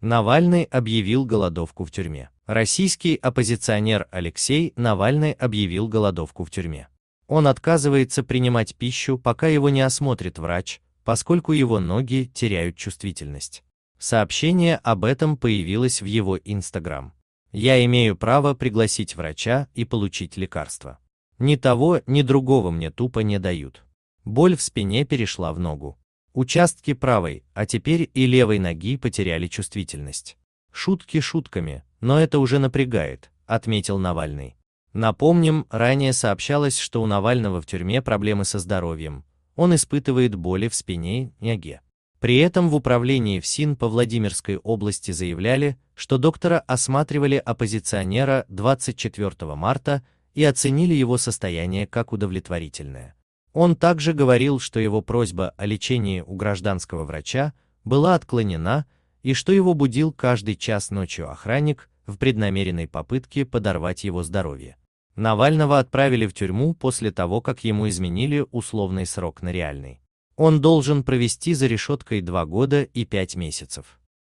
Навальный объявил голодовку в тюрьме. Российский оппозиционер Алексей Навальный объявил голодовку в тюрьме. Он отказывается принимать пищу, пока его не осмотрит врач, поскольку его ноги теряют чувствительность. Сообщение об этом появилось в его Инстаграм. Я имею право пригласить врача и получить лекарства. Ни того, ни другого мне тупо не дают. Боль в спине перешла в ногу. Участки правой, а теперь и левой ноги потеряли чувствительность. Шутки шутками, но это уже напрягает, отметил Навальный. Напомним, ранее сообщалось, что у Навального в тюрьме проблемы со здоровьем. Он испытывает боли в спине и ноге. При этом в управлении ФСИН по Владимирской области заявляли, что доктора осматривали оппозиционера 24 марта и оценили его состояние как удовлетворительное. Он также говорил, что его просьба о лечении у гражданского врача была отклонена и что его будил каждый час ночью охранник в преднамеренной попытке подорвать его здоровье. Навального отправили в тюрьму после того, как ему изменили условный срок на реальный. Он должен провести за решеткой два года и пять месяцев.